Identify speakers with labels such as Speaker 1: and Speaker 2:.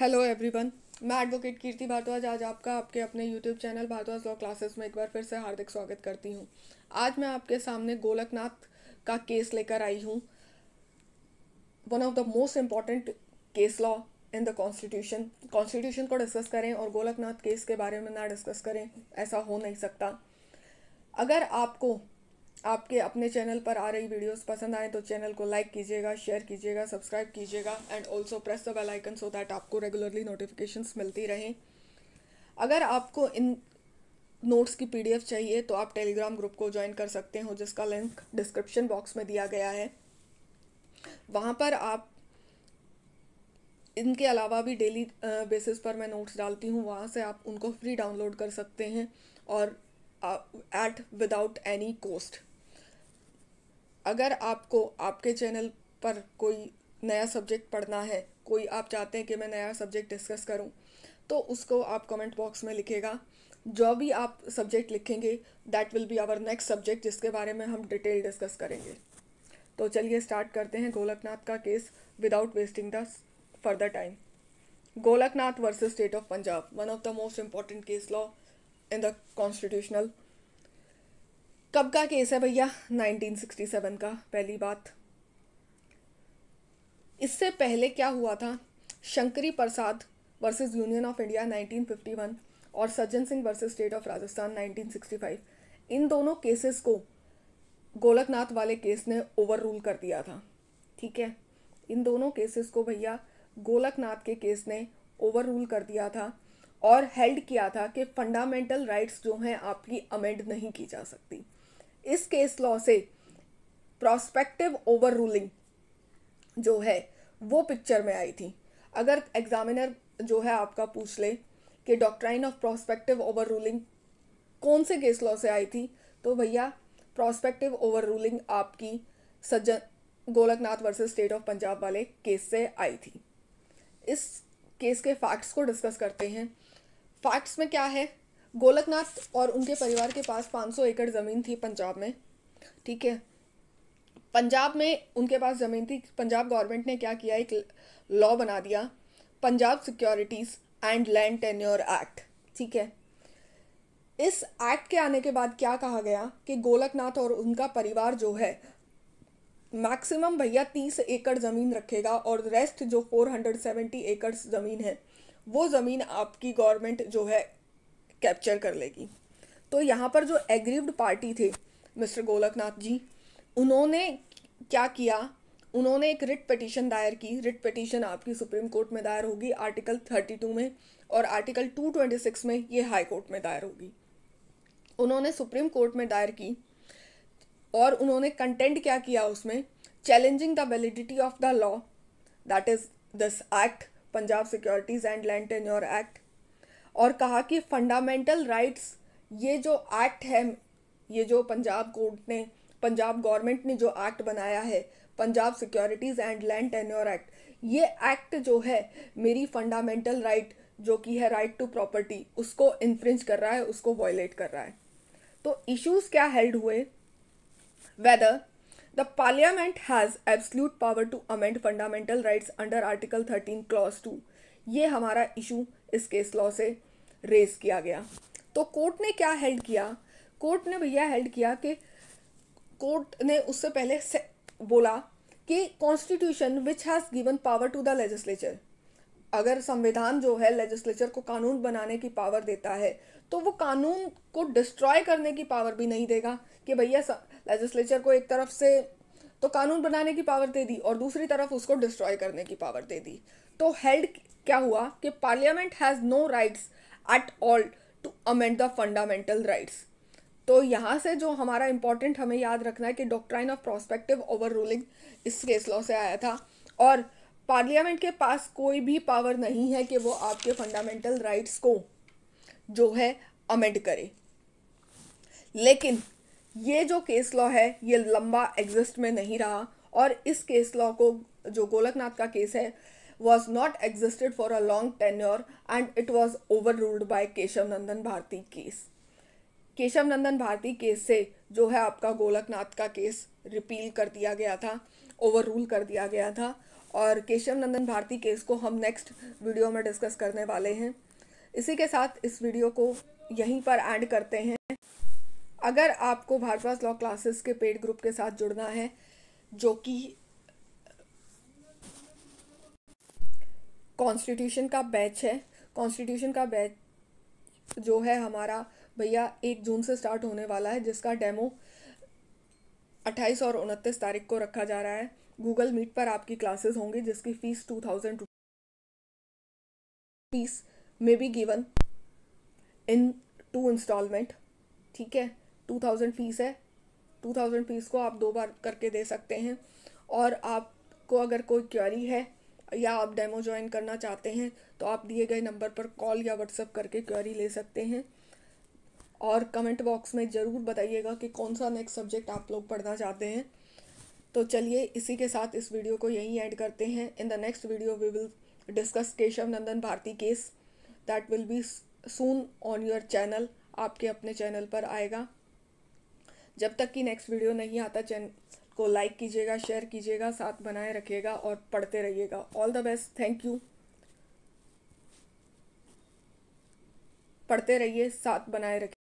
Speaker 1: hello everyone मैं advocate Kirti Bhardwaj आज आपका आपके अपने YouTube channel Bhardwaj law classes में एक बार फिर से हार्दिक स्वागत करती हूँ आज मैं आपके सामने गोलकनाथ का केस लेकर आई हूँ one of the most important case law in the constitution constitution को डिस्कस करें और गोलकनाथ केस के बारे में ना डिस्कस करें ऐसा हो नहीं सकता अगर आपको आपके अपने चैनल पर आ रही वीडियोस पसंद आए तो चैनल को लाइक कीजिएगा शेयर कीजिएगा सब्सक्राइब कीजिएगा and also press the bell icon so that आपको रेगुलरली नोटिफिकेशंस मिलती रहें अगर आपको इन नोट्स की पीडीएफ चाहिए तो आप टेलीग्राम ग्रुप को ज्वाइन कर सकते हो जिसका लिंक डिस्क्रिप्शन बॉक्स में दिया गया है वहाँ पर आप इनके अलावा भी डेली बेसिस पर मैं नोट्स डालती हूँ वहाँ से आप उनको फ्री डाउनलोड कर सकते हैं और एट विदाउट एनी कोस्ट अगर आपको आपके चैनल पर कोई नया सब्जेक्ट पढ़ना है कोई आप चाहते हैं कि मैं नया सब्जेक्ट डिस्कस करूं तो उसको आप कमेंट बॉक्स में लिखेगा जो भी आप सब्जेक्ट लिखेंगे that will be our next subject जिसके बारे में हम डिटेल डिस्कस करेंगे तो चलिए स्टार्ट करते हैं गोलकनाथ का case without wasting the further time Golaknath versus state of Punjab one of the most important case law in the constitutional कब का केस है भैया 1967 का पहली बात इससे पहले क्या हुआ था Shankari Prasad versus Union of India 1951 और Sajjan Singh versus state of Rajasthan 1965 इन दोनों केसेस को गोलकनाथ वाले केस ने ओवर रूल कर दिया था ठीक है इन दोनों केसेस को भैया गोलकनाथ के केस ने ओवर रूल कर दिया था और हेल्ड किया था कि फंडामेंटल राइट्स जो हैं आपकी अमेंड नहीं की जा सकती इस केस लॉ से प्रोस्पेक्टिव ओवर रूलिंग जो है वो पिक्चर में आई थी अगर एग्जामिनर जो है आपका पूछ ले कि doctrine of prospective overruling कौन से केस लॉ से आई थी तो भैया प्रोस्पेक्टिव ओवर रूलिंग आपकी Sajjan Golaknath versus state of Punjab वाले केस से आई थी इस केस के फैक्ट्स को डिस्कस करते हैं फैक्ट्स में क्या है गोलकनाथ और उनके परिवार के पास 500 एकड़ ज़मीन थी पंजाब में ठीक है पंजाब में उनके पास ज़मीन थी पंजाब गवर्नमेंट ने क्या किया एक लॉ बना दिया Punjab securities and land tenure act ठीक है इस एक्ट के आने के बाद क्या कहा गया कि गोलकनाथ और उनका परिवार जो है मैक्सिमम भैया तीस एकड़ ज़मीन रखेगा और रेस्ट जो फोर हंड्रेड सेवेंटी एकड़ ज़मीन है वो ज़मीन आपकी गवर्नमेंट जो है कैप्चर कर लेगी तो यहाँ पर जो एग्रीव्ड पार्टी थे मिस्टर गोलकनाथ जी उन्होंने क्या किया उन्होंने एक रिट पटिशन दायर की रिट पटिशन आपकी सुप्रीम कोर्ट में दायर होगी आर्टिकल 32 में और आर्टिकल 226 में ये हाई कोर्ट में दायर होगी उन्होंने सुप्रीम कोर्ट में दायर की और उन्होंने कंटेंट क्या किया उसमें challenging the validity of the law that is this act Punjab securities and land tenure act और कहा कि फंडामेंटल राइट्स ये जो एक्ट है ये जो पंजाब कोर्ट ने पंजाब गवर्नमेंट ने जो एक्ट बनाया है Punjab securities and land tenure act ये एक्ट जो है मेरी फंडामेंटल राइट जो कि है राइट टू प्रॉपर्टी उसको इन्फ्रिंज कर रहा है उसको वॉयलेट कर रहा है तो इश्यूज़ क्या हेल्ड हुए whether the parliament has absolute power to amend fundamental rights under article thirteen clause two ये हमारा इशू इस केस लॉ से रेज किया गया तो कोर्ट ने क्या हेल्ड किया कोर्ट ने भैया हेल्ड किया कि कोर्ट ने उससे पहले बोला कि constitution which has given power to the legislature अगर संविधान जो है लेजिस्लेचर को कानून बनाने की पावर देता है तो वो कानून को डिस्ट्रॉय करने की पावर भी नहीं देगा कि भैया लेजिस्लेचर को एक तरफ से तो कानून बनाने की पावर दे दी और दूसरी तरफ उसको डिस्ट्रॉय करने की पावर दे दी तो हेल्ड क्या हुआ कि parliament has no rights at all to amend the fundamental rights तो यहाँ से जो हमारा इंपॉर्टेंट हमें याद रखना है कि doctrine of prospective overruling इस केस लॉ से आया था और पार्लियामेंट के पास कोई भी पावर नहीं है कि वो आपके फंडामेंटल राइट्स को जो है अमेंड करे लेकिन ये जो केस लॉ है ये लंबा एग्जिस्ट में नहीं रहा और इस केस लॉ को जो गोलकनाथ का केस है was not existed for a long tenure and it was overruled by Keshav Nandan Bharati case Keshav Nandan Bharati case से जो है आपका गोलकनाथ का केस रिपील कर दिया गया था ओवररूल कर दिया गया था और केशव नंदन भारती केस को हम नेक्स्ट वीडियो में डिस्कस करने वाले हैं इसी के साथ इस वीडियो को यहीं पर एंड करते हैं अगर आपको भारद्वाज लॉ क्लासेस के पेड ग्रुप के साथ जुड़ना है जो कि कॉन्स्टिट्यूशन का बैच है कॉन्स्टिट्यूशन का बैच जो है हमारा भैया एक जून से स्टार्ट होने वाला है जिसका डेमो अट्ठाईस और उनतीस तारीख को रखा जा रहा है गूगल मीट पर आपकी क्लासेस होंगी जिसकी fees two thousand fees may be given in two instalment ठीक है टू थाउजेंड फीस है टू थाउजेंड फीस को आप दो बार करके दे सकते हैं और आपको अगर कोई क्वेरी है या आप डेमो ज्वाइन करना चाहते हैं तो आप दिए गए नंबर पर कॉल या व्हाट्सअप करके क्वेरी ले सकते हैं और कमेंट बॉक्स में ज़रूर बताइएगा कि कौन सा नेक्स्ट सब्जेक्ट आप लोग पढ़ना चाहते हैं तो चलिए इसी के साथ इस वीडियो को यहीं ऐड करते हैं in the next video we will discuss Keshav Nandan Bharati case that will be soon on your channel आपके अपने चैनल पर आएगा जब तक कि नेक्स्ट वीडियो नहीं आता चैन को लाइक कीजिएगा शेयर कीजिएगा साथ बनाए रखिएगा और पढ़ते रहिएगा all the best thank you पढ़ते रहिए साथ बनाए रखिए